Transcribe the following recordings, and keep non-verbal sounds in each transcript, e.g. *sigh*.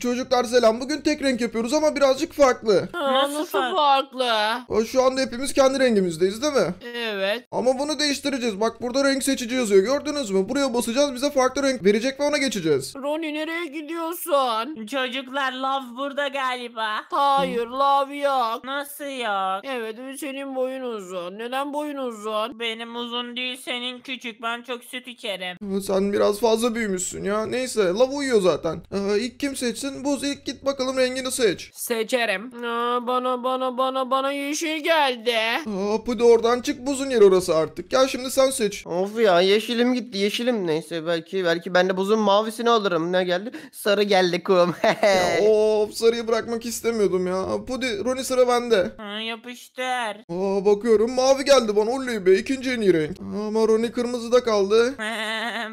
Çocuklar selam. Bugün tek renk yapıyoruz ama birazcık farklı. Nasıl, Nasıl farklı? Şu anda hepimiz kendi rengimizdeyiz değil mi? Evet. Ama bunu değiştireceğiz. Bak burada renk seçici yazıyor. Gördünüz mü? Buraya basacağız bize farklı renk verecek ve ona geçeceğiz. Roni nereye gidiyorsun? Çocuklar love burada galiba. Hayır love yok. Nasıl yok? Evet senin boyun uzun. Neden boyun uzun? Benim uzun değil senin küçük. Ben çok süt içerim. Sen biraz fazla büyümüşsün ya. Neyse lav uyuyor zaten. Ee, ilk kim seçti? seçsin. Buz ilk git bakalım rengini seç. Seçerim. Aa, bana bana bana bana yeşil geldi. Aa, Pudi oradan çık buzun yeri orası artık. Gel şimdi sen seç. Of ya yeşilim gitti yeşilim neyse belki belki ben de buzun mavisini alırım. Ne geldi? Sarı geldi kum. *laughs* Ya, of sarıyı bırakmak istemiyordum ya. Pudi Roni sıra bende. Ha, yapıştır. Aa, bakıyorum mavi geldi bana Ulu be ikinci en iyi renk. Ama Roni kırmızı da kaldı. *laughs*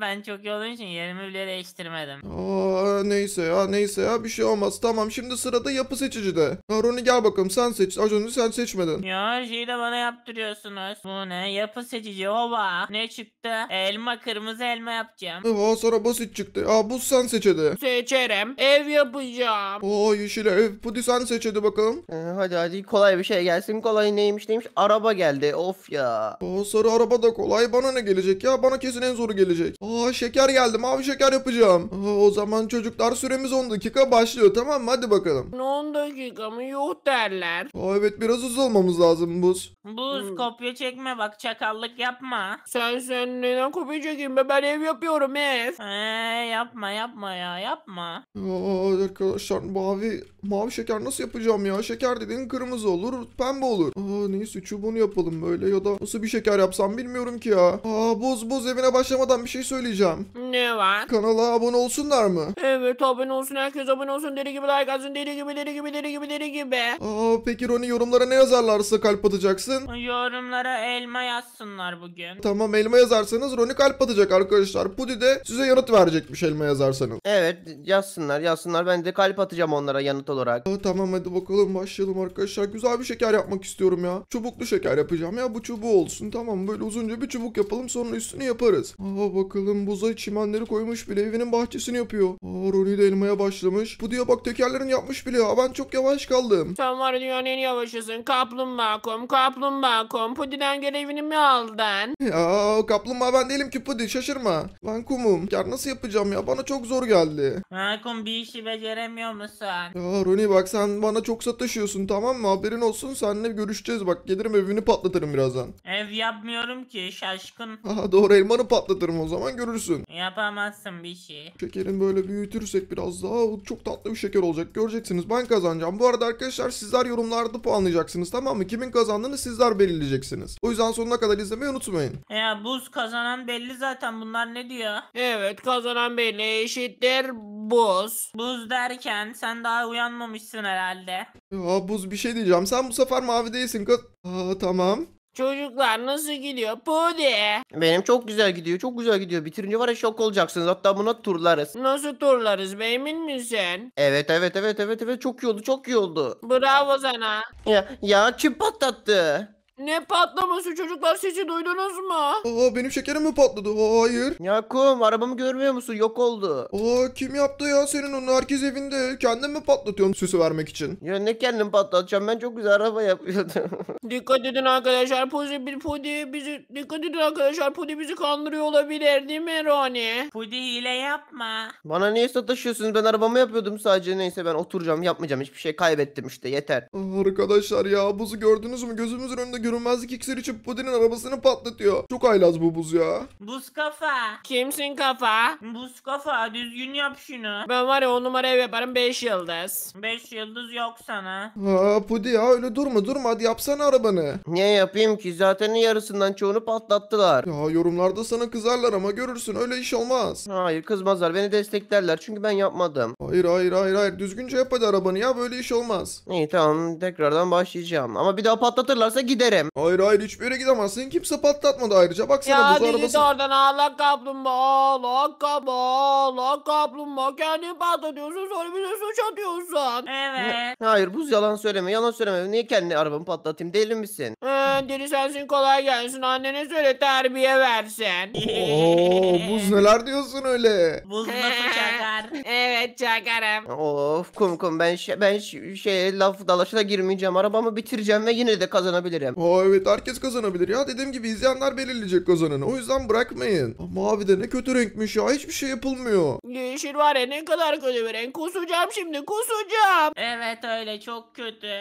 ben çok iyi için yerimi bile değiştirmedim. Aa, neyse ya neyse Neyse ya bir şey olmaz. Tamam şimdi sırada yapı seçicide. Ha, Roni gel bakalım sen seç. Az önce sen seçmedin. Ya her şeyi de bana yaptırıyorsunuz. Bu ne? Yapı seçici. Oba. Ne çıktı? Elma kırmızı elma yapacağım. Oha sonra basit çıktı. Aa bu sen seçedi. Seçerim. Ev yapacağım. Oo yeşil ev. Pudi sen seçedi bakalım. Ee, hadi hadi kolay bir şey gelsin. Kolay neymiş neymiş? Araba geldi. Of ya. Aa sarı araba da kolay. Bana ne gelecek ya? Bana kesin en zoru gelecek. Aa şeker geldi. Mavi şeker yapacağım. Aa, o zaman çocuklar süremiz 10 dakika dakika başlıyor tamam mı? Hadi bakalım. 10 dakika mı? Yok derler. Aa evet biraz hızlı olmamız lazım Buz. Buz hmm. kopya çekme bak çakallık yapma. Sen sen neden kopya çekeyim be? Ben ev yapıyorum ev. Eee yapma yapma ya yapma. Aa arkadaşlar mavi mavi şeker nasıl yapacağım ya? Şeker dediğin kırmızı olur pembe olur. Aa neyse çubuğunu yapalım böyle ya da nasıl bir şeker yapsam bilmiyorum ki ya. Aa Buz Buz evine başlamadan bir şey söyleyeceğim. Ne var? Kanala abone olsunlar mı? Evet abone olsun herkes abone olsun deli gibi like atsın deli gibi deli gibi deli gibi deli gibi. Aa, peki Roni yorumlara ne yazarlarsa kalp atacaksın? Yorumlara elma yazsınlar bugün. Tamam elma yazarsanız Roni kalp atacak arkadaşlar. Pudi de size yanıt verecekmiş elma yazarsanız. Evet yazsınlar yazsınlar ben de kalp atacağım onlara yanıt olarak. Aa, tamam hadi bakalım başlayalım arkadaşlar. Güzel bir şeker yapmak istiyorum ya. Çubuklu şeker yapacağım ya bu çubuğu olsun tamam böyle uzunca bir çubuk yapalım sonra üstünü yaparız. Aa bakalım buza çimenleri koymuş bile evinin bahçesini yapıyor. Aa Roni de elmaya baş yavaşlamış. Bu diyor bak tekerlerin yapmış bile ya. Ben çok yavaş kaldım. Sen var dünyanın en yavaşısın. Kaplumbağa kom, kaplumbağa kom. Pudi'den görevini mi aldın? *laughs* Ya kaplumbağa ben değilim ki Pudi. Şaşırma. Ben kumum. Ya nasıl yapacağım ya? Bana çok zor geldi. Ha bir işi beceremiyor musun? Ya Rony bak sen bana çok sataşıyorsun tamam mı? Haberin olsun seninle görüşeceğiz. Bak gelirim evini patlatırım birazdan. Ev yapmıyorum ki şaşkın. Aha doğru elmanı patlatırım o zaman görürsün. Yapamazsın bir şey. Şekerin böyle büyütürsek biraz daha Aa bu çok tatlı bir şeker olacak. Göreceksiniz ben kazanacağım. Bu arada arkadaşlar sizler yorumlarda puanlayacaksınız tamam mı? Kimin kazandığını sizler belirleyeceksiniz. O yüzden sonuna kadar izlemeyi unutmayın. Ya buz kazanan belli zaten bunlar ne diyor? Evet kazanan belli eşittir buz. Buz derken sen daha uyanmamışsın herhalde. Ya buz bir şey diyeceğim. Sen bu sefer mavi değilsin. Ka- Aa tamam. Çocuklar nasıl gidiyor Pudi? Benim çok güzel gidiyor. Çok güzel gidiyor. Bitirince var ya şok olacaksınız. Hatta buna turlarız. Nasıl turlarız be emin misin? Evet evet evet evet evet çok iyi oldu çok iyi oldu. Bravo sana. Ya, ya kim patlattı? Ne patlaması çocuklar sesi duydunuz mu? Aa benim şekerim mi patladı? Aa, hayır. Yakum arabamı görmüyor musun? Yok oldu. Aa kim yaptı ya senin onu? Herkes evinde. Kendin mi patlatıyorsun süsü vermek için? Ya ne kendim patlatacağım? Ben çok güzel araba yapıyordum. *laughs* dikkat edin arkadaşlar. Pudi, bir Pudi bizi... Dikkat edin arkadaşlar. Pudi bizi kandırıyor olabilir değil mi Roni? Pudi hile yapma. Bana niye sataşıyorsunuz? Ben arabamı yapıyordum sadece. Neyse ben oturacağım yapmayacağım. Hiçbir şey kaybettim işte yeter. Aa, arkadaşlar ya buzu gördünüz mü? Gözümüzün önünde görünmezlik iksiri için Pudin'in arabasını patlatıyor. Çok haylaz bu buz ya. Buz kafa. Kimsin kafa? Buz kafa düzgün yap şunu. Ben var ya o numara ev yaparım 5 yıldız. 5 yıldız yok sana. Ha Pudi ya öyle durma durma hadi yapsana arabanı. Ne yapayım ki zaten yarısından çoğunu patlattılar. Ya yorumlarda sana kızarlar ama görürsün öyle iş olmaz. Hayır kızmazlar beni desteklerler çünkü ben yapmadım. Hayır hayır hayır hayır düzgünce yap hadi arabanı ya böyle iş olmaz. İyi tamam tekrardan başlayacağım ama bir daha patlatırlarsa giderim giderim. Hayır hayır hiçbir yere gidemezsin. Kimse patlatmadı ayrıca. Baksana ya buz arabası. Ya oradan Allah kaplumbağa. Allah kaplumbağa. Allah kaplumbağa. Kendin patlatıyorsun sonra bize suç atıyorsun. Evet. Hayır buz yalan söyleme. Yalan söyleme. Niye kendi arabamı patlatayım? Deli misin? Ee, deli sensin kolay gelsin. Annene söyle terbiye versin. Oo, buz *laughs* neler diyorsun öyle? Buz nasıl çakar? *laughs* evet çakarım. Of kum kum ben şey, ben şey laf dalaşına girmeyeceğim. Arabamı bitireceğim ve yine de kazanabilirim. Oha evet herkes kazanabilir ya. Dediğim gibi izleyenler belirleyecek kazananı. O yüzden bırakmayın. Aa, mavi de ne kötü renkmiş ya. Hiçbir şey yapılmıyor. Yeşil var ya ne kadar kötü bir renk. Kusacağım şimdi kusacağım. Evet öyle çok kötü.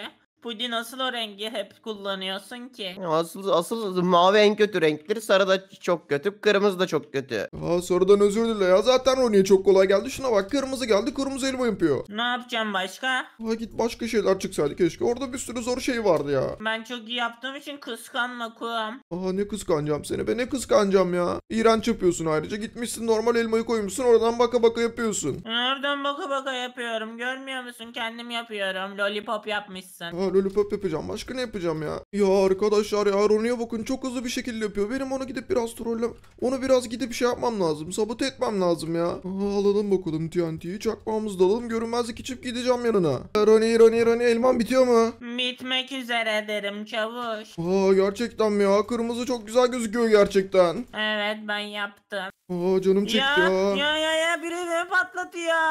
Pudi nasıl o rengi hep kullanıyorsun ki? Asıl asıl mavi en kötü renktir. Sarı da çok kötü. Kırmızı da çok kötü. Aa sarıdan özür dile ya. Zaten o niye çok kolay geldi. Şuna bak kırmızı geldi. Kırmızı elma yapıyor. Ne yapacağım başka? Aa git başka şeyler çıksaydı keşke. Orada bir sürü zor şey vardı ya. Ben çok iyi yaptığım için kıskanma kuğum. Aa ne kıskanacağım seni be ne kıskanacağım ya. İğrenç yapıyorsun ayrıca. Gitmişsin normal elmayı koymuşsun. Oradan baka baka yapıyorsun. Oradan baka baka yapıyorum. Görmüyor musun? Kendim yapıyorum. Lollipop yapmışsın. Aa, ya. Lollipop yapacağım. Başka ne yapacağım ya? Ya arkadaşlar ya Roni'ye bakın. Çok hızlı bir şekilde yapıyor. Benim onu gidip biraz trollem. Onu biraz gidip şey yapmam lazım. Sabote etmem lazım ya. Aa, alalım bakalım TNT'yi. Çakmağımızı da alalım. Görünmezlik içip gideceğim yanına. Roni Roni Roni elman bitiyor mu? Bitmek üzere derim çavuş. Aa gerçekten mi ya? Kırmızı çok güzel gözüküyor gerçekten. Evet ben yaptım. Aa canım çekti ya. Ya ya ya, ya biri beni patlatıyor.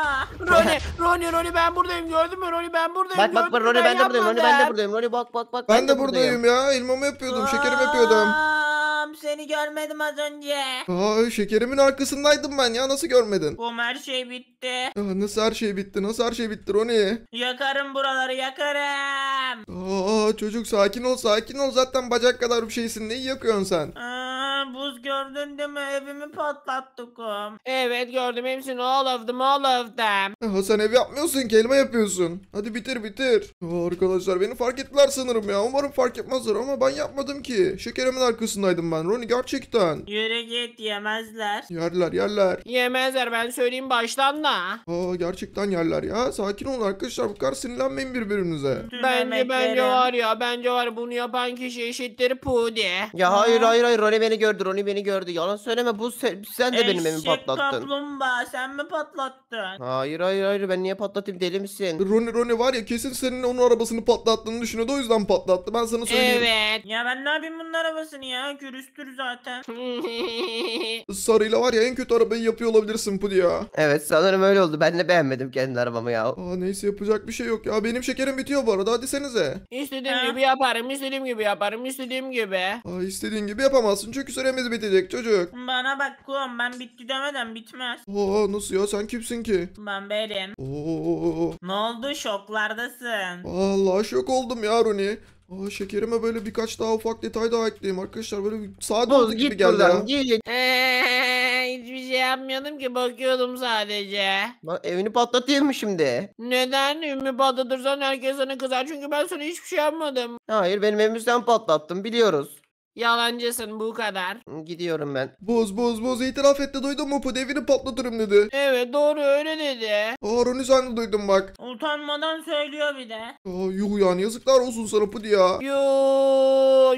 Roni Roni Roni ben buradayım gördün mü? Roni ben buradayım. Bak bak bak Roni ben, de buradayım. Roni ben de buradayım. Loli bak bak bak. Ben, de buradayım ya. Elmamı yapıyordum. Şekerimi yapıyordum. Am, Seni görmedim az önce. Ay şekerimin arkasındaydım ben ya. Nasıl görmedin? Bu her şey bitti. Aa, nasıl her şey bitti? Nasıl her şey bitti Roni? Yakarım buraları yakarım. Aa, çocuk sakin ol sakin ol. Zaten bacak kadar bir şeysin. Neyi yakıyorsun sen? Aa, buz gördün değil mi? Evimi patlattıkum. Evet gördüm hepsini all of them all of them. Hasan ev yapmıyorsun ki elma yapıyorsun. Hadi bitir bitir. Aa, arkadaşlar beni fark ettiler sanırım ya. Umarım fark etmezler ama ben yapmadım ki. Şekerimin arkasındaydım ben Ronnie gerçekten. Yürü git yemezler. Yerler yerler. Yemezler ben söyleyeyim baştan da. Aa, gerçekten yerler ya. Sakin olun arkadaşlar bu kadar sinirlenmeyin birbirinize. Bence bence var ya bence var bunu yapan kişi eşittir Pudi. Ya hayır hayır hayır Ronnie beni gördü gördü. beni gördü. Yalan söyleme. Bu sen, sen de benim evimi patlattın. kaplumbağa sen mi patlattın? Hayır hayır hayır. Ben niye patlatayım? Deli misin? Roni Roni var ya kesin senin onun arabasını patlattığını düşünüyordu. O yüzden patlattı. Ben sana söyleyeyim. Evet. Ya ben ne yapayım bunun arabasını ya? Gürüstür zaten. *laughs* Sarıyla var ya en kötü arabayı yapıyor olabilirsin Pudi ya. Evet sanırım öyle oldu. Ben de beğenmedim kendi arabamı ya. Aa neyse yapacak bir şey yok ya. Benim şekerim bitiyor bu arada. Hadi senize. İstediğim Ha? gibi yaparım, İstediğim gibi yaparım, İstediğim gibi. Aa istediğin gibi yapamazsın çünkü sen süremiz bitecek çocuk. Bana bak kum ben bitti demeden bitmez. Oo nasıl ya sen kimsin ki? Ben benim. Oo. Ne oldu şoklardasın. Allah şok oldum ya Runi. Aa, şekerime böyle birkaç daha ufak detay daha ekleyeyim arkadaşlar. Böyle bir saat oldu gibi git geldi buradan ya. hiçbir şey yapmıyordum ki bakıyordum sadece. Lan evini patlatayım mı şimdi? Neden ümmi patlatırsan herkes sana kızar çünkü ben sana hiçbir şey yapmadım. Hayır benim evimizden patlattım biliyoruz. Yalancısın bu kadar. Gidiyorum ben. Boz boz boz itiraf etti duydun mu? Bu devini patlatırım dedi. Evet doğru öyle dedi. Aa Roni sen de duydun bak. Utanmadan söylüyor bir de. Aa yuh yani yazıklar olsun sana Pudi ya. Yo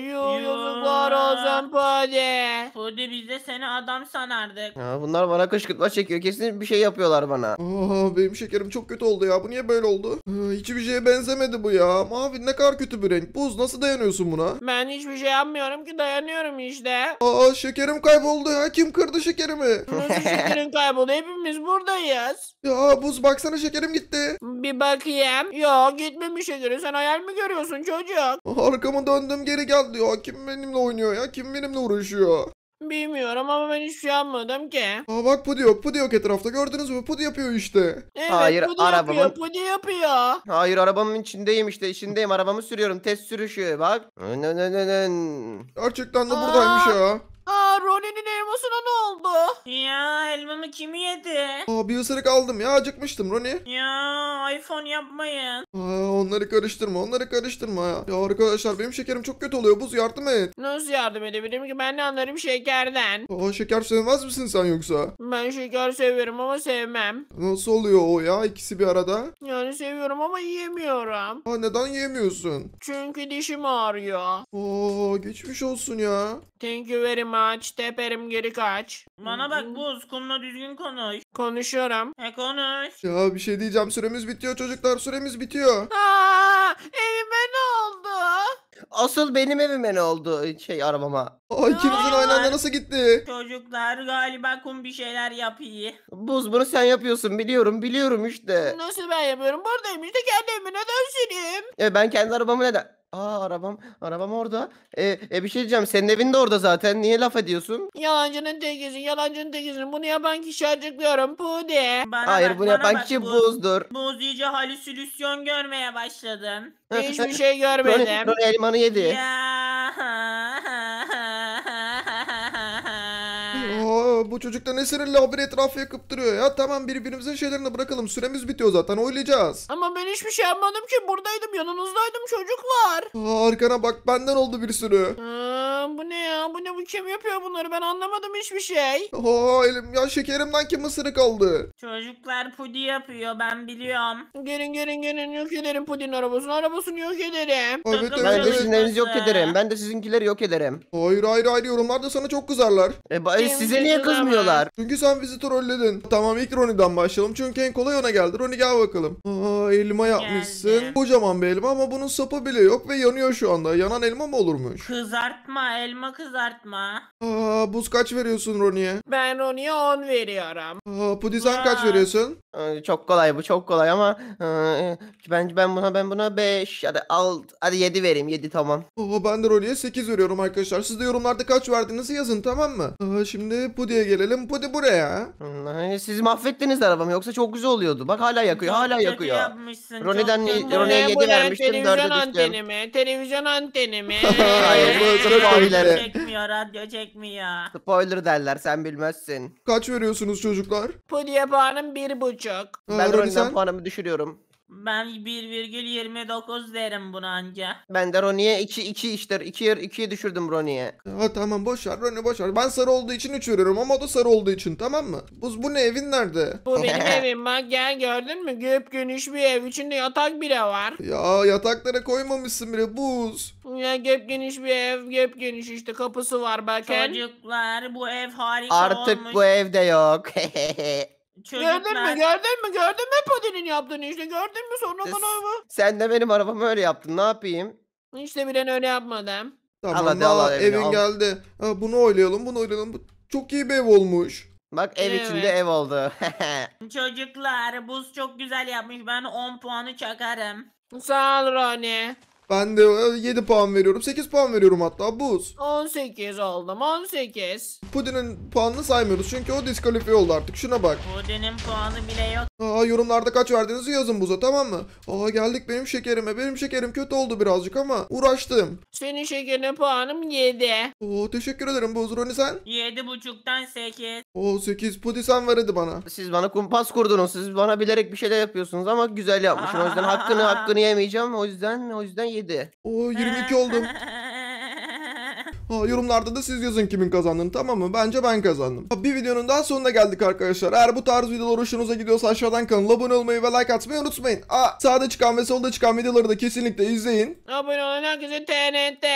lan Fadi. Fadi biz de seni adam sanardık. Ya bunlar bana kışkırtma çekiyor. Kesin bir şey yapıyorlar bana. Aa, benim şekerim çok kötü oldu ya. Bu niye böyle oldu? Aa, ee, hiçbir şeye benzemedi bu ya. Mavi ne kadar kötü bir renk. Buz nasıl dayanıyorsun buna? Ben hiçbir şey yapmıyorum ki dayanıyorum işte. Aa şekerim kayboldu ya. Kim kırdı şekerimi? Nasıl şekerin kayboldu? Hepimiz buradayız. Ya buz baksana şekerim gitti. Bir bakayım. Yok gitmemiş şekerim. Sen hayal mi görüyorsun çocuk? Arkamı döndüm geri geldi ya. Kim benimle oynuyor ya? Kim kim benimle uğraşıyor? Bilmiyorum ama ben hiçbir şey yapmadım ki. Aa bak Pudi yok. Pudi yok etrafta. Gördünüz mü? Pudi yapıyor işte. Evet Hayır, pudi arabamın- yapıyor. Pudi yapıyor. Hayır arabamın içindeyim işte içindeyim arabamı sürüyorum test sürüşü bak. Nönönönön. Gerçekten de buradaymış ya. Aa Ronin'in elmasına ne oldu? Ya elmamı kim yedi? Aa bir ısırık aldım ya. Acıkmıştım Roni. Ya iPhone yapmayın. Aa, onları karıştırma onları karıştırma. Ya arkadaşlar benim şekerim çok kötü oluyor Buz yardım et. Nasıl yardım edebilirim ki ben ne anlarım şekerden. Aa, şeker sevmez misin sen yoksa? Ben şeker severim ama sevmem. Nasıl oluyor o ya ikisi bir arada? Yani seviyorum ama yiyemiyorum. Aa, neden yiyemiyorsun? Çünkü dişim ağrıyor. Aa, geçmiş olsun ya. Thank you very much. Teperim geri kaç. Bana bak Buz kumla düzgün konuş. Konuşuyorum. E konuş. Ya bir şey diyeceğim süremiz bitiyor çocuklar süremiz bitiyor. Aa, evime ne oldu? Asıl benim evime ne oldu şey arabama. Ay ikimizin aynı anda nasıl gitti? Çocuklar galiba kum bir şeyler yapıyor. Buz bunu sen yapıyorsun biliyorum biliyorum işte. Nasıl ben yapıyorum? Buradayım işte kendi evime neden süreyim? E ben kendi arabamı neden... Aa arabam arabam orada. E, e bir şey diyeceğim senin evin de orada zaten. Niye laf ediyorsun? Yalancının tekisin, yalancının tekisin. Bunu yapan kişi açıklıyorum. Pudi. Bana Hayır bak, bunu bana yapan kişi Bu- buzdur. Buz iyice halüsinasyon görmeye başladın. Hiçbir şey görmedim. *laughs* Tony, Tony elmanı yedi. Ya bu çocuk ne sinirli habire etrafı yakıp duruyor ya. Tamam birbirimize şeylerini bırakalım. Süremiz bitiyor zaten oylayacağız. Ama ben hiçbir şey yapmadım ki. Buradaydım yanınızdaydım çocuklar. Aa, arkana bak benden oldu bir sürü. Aa, bu ne ya? Bu ne? Bu kim yapıyor bunları? Ben anlamadım hiçbir şey. Aa, elim ya şekerimden kim mısırı kaldı? Çocuklar pudi yapıyor ben biliyorum. Gelin gelin gelin yok ederim pudin arabasını. Arabasını yok ederim. Evet evet, Ben de evet. sizinlerinizi yok ederim. Ben de sizinkileri yok ederim. Hayır hayır hayır yorumlarda sana çok kızarlar. E, ba- e, Kim- niye kızmıyorlar? Çünkü sen bizi trolledin. Tamam ilk Roni'den başlayalım. Çünkü en kolay ona geldi. Roni gel bakalım. Aa elma yapmışsın. Geldim. Kocaman bir elma ama bunun sapı bile yok ve yanıyor şu anda. Yanan elma mı olurmuş? Kızartma elma kızartma. Aa buz kaç veriyorsun Roni'ye? Ben Roni'ye 10 veriyorum. Aa Pudi kaç veriyorsun? Ee, çok kolay bu çok kolay ama e, bence ben buna ben buna 5 hadi al hadi 7 vereyim 7 tamam. Aa ben de Roni'ye 8 veriyorum arkadaşlar. Siz de yorumlarda kaç verdiğinizi yazın tamam mı? Aa şimdi Pudi'ye gelelim. Pudi buraya. Ay, Siz mahvettiniz arabamı yoksa çok güzel oluyordu. Bak hala yakıyor hala yakıyor. yapmışsın. Roni'den- çok kötü. Roni'ye yedi vermiştim, Televizyon antenimi. Televizyon antenimi. *laughs* Hayır, bu çok Radyo çekmiyor, radyo çekmiyor. Spoiler derler sen bilmezsin. Kaç veriyorsunuz çocuklar? Pudi puanım bir buçuk. Ben Roni Roni'den puanımı düşürüyorum. Ben 1,29 derim buna anca. Ben de Roni'ye 2 2 işte yer 2'ye düşürdüm Roni'ye. Ha tamam boş ver Roni boş ver. Ben sarı olduğu için 3 veriyorum ama o da sarı olduğu için tamam mı? Bu, bu ne evin nerede? Bu benim *laughs* evim bak gel gördün mü? Güp geniş bir ev. içinde yatak bile var. Ya yataklara koymamışsın bile buz. Ya göp geniş bir ev. Göp geniş işte kapısı var bakın. Çocuklar bu ev harika Artık olmuş. bu evde yok. *laughs* Çocuklar... Gördün mü gördün mü gördün mü Padi'nin yaptığını işte gördün mü sonra bana bu. Sen de benim arabamı öyle yaptın ne yapayım? İşte bilen öyle yapmadım. Tamam al, hadi, al, al, evin al. geldi. Ha, bunu oylayalım bunu oylayalım. Bu Çok iyi bir ev olmuş. Bak ev evet. içinde ev oldu. *laughs* Çocuklar buz çok güzel yapmış ben 10 puanı çakarım. Sağ ol Rani. Ben de 7 e, puan veriyorum. 8 puan veriyorum hatta. Buz. 18 oldum. 18. Pudin'in puanını saymıyoruz. Çünkü o diskalifiye oldu artık. Şuna bak. Pudi'nin puanı bile yok Aa, yorumlarda kaç verdiğinizi yazın buza tamam mı? Aa geldik benim şekerime. Benim şekerim kötü oldu birazcık ama uğraştım. Senin şekerine puanım 7. Oo teşekkür ederim buz. Roni sen? 7.5'tan 8. Oo 8. Pudi sen verirdi bana. Siz bana kumpas kurdunuz. Siz bana bilerek bir şeyler yapıyorsunuz ama güzel yapmışım. O yüzden hakkını *laughs* hakkını yemeyeceğim. O yüzden o yüzden 7. Oo 22 oldum. *laughs* Aa, yorumlarda da siz yazın kimin kazandığını tamam mı? Bence ben kazandım. Bir videonun daha sonuna geldik arkadaşlar. Eğer bu tarz videolar hoşunuza gidiyorsa aşağıdan kanala abone olmayı ve like atmayı unutmayın. Aa, sağda çıkan ve solda çıkan videoları da kesinlikle izleyin. Abone olan herkese TNT.